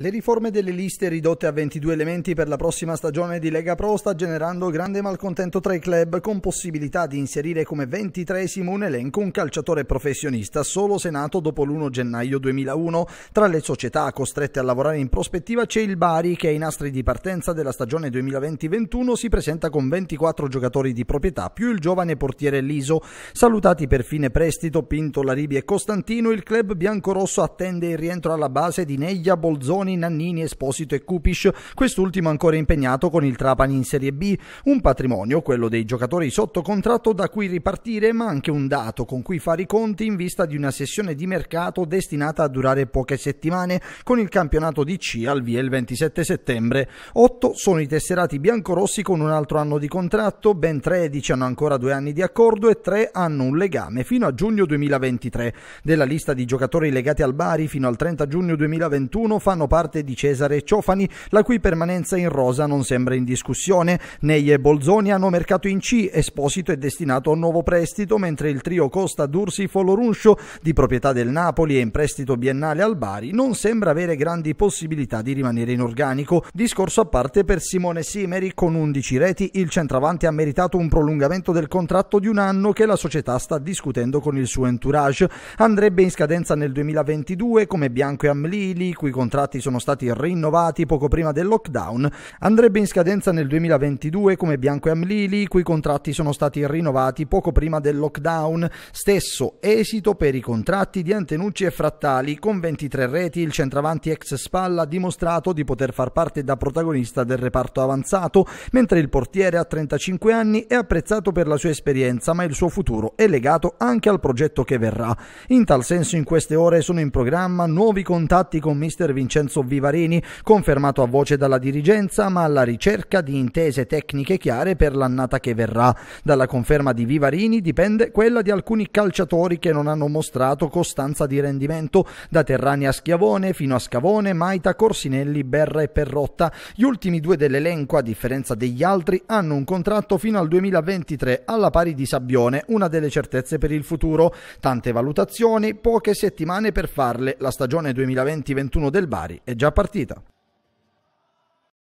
Le riforme delle liste ridotte a 22 elementi per la prossima stagione di Lega Pro sta generando grande malcontento tra i club con possibilità di inserire come ventitresimo un elenco un calciatore professionista solo senato dopo l'1 gennaio 2001. Tra le società costrette a lavorare in prospettiva c'è il Bari che ai nastri di partenza della stagione 2020-21 si presenta con 24 giocatori di proprietà più il giovane portiere Liso. Salutati per fine prestito Pinto, Laribi e Costantino, il club biancorosso attende il rientro alla base di Neglia Bolzoni Bernoni, Nannini, Esposito e Kupic, quest'ultimo ancora impegnato con il Trapani in Serie B, un patrimonio, quello dei giocatori sotto contratto da cui ripartire, ma anche un dato con cui fare i conti in vista di una sessione di mercato destinata a durare poche settimane, con il campionato di C al via il 27 settembre. Otto sono i tesserati biancorossi con un altro anno di contratto, ben 13 hanno ancora due anni di accordo e tre hanno un legame fino a giugno 2023. Della lista di giocatori legati al Bari fino al 30 giugno 2021 fanno parte parte di Cesare Ciofani, la cui permanenza in rosa non sembra in discussione. Nei e Bolzoni hanno mercato in C, Esposito è destinato a un nuovo prestito, mentre il trio Costa Dursi Foloruncio, di proprietà del Napoli e in prestito biennale al Bari, non sembra avere grandi possibilità di rimanere in organico. Discorso a parte per Simone Simeri, con 11 reti il centravante ha meritato un prolungamento del contratto di un anno che la società sta discutendo con il suo entourage. Andrebbe in scadenza nel 2022 come Bianco e Amlili, i cui contratti sono sono stati rinnovati poco prima del lockdown, andrebbe in scadenza nel 2022 come Bianco e Amlili, i cui contratti sono stati rinnovati poco prima del lockdown. Stesso esito per i contratti di Antenucci e Frattali. Con 23 reti, il centravanti ex Spalla ha dimostrato di poter far parte da protagonista del reparto avanzato, mentre il portiere a 35 anni è apprezzato per la sua esperienza, ma il suo futuro è legato anche al progetto che verrà. In tal senso in queste ore sono in programma nuovi contatti con mister Vincenzo Vincenzo Vivarini, confermato a voce dalla dirigenza, ma alla ricerca di intese tecniche chiare per l'annata che verrà. Dalla conferma di Vivarini dipende quella di alcuni calciatori che non hanno mostrato costanza di rendimento, da Terrani a Schiavone fino a Scavone, Maita, Corsinelli, Berra e Perrotta. Gli ultimi due dell'elenco, a differenza degli altri, hanno un contratto fino al 2023 alla pari di Sabbione, una delle certezze per il futuro. Tante valutazioni, poche settimane per farle. La stagione 2020-21 del Bari è già partita.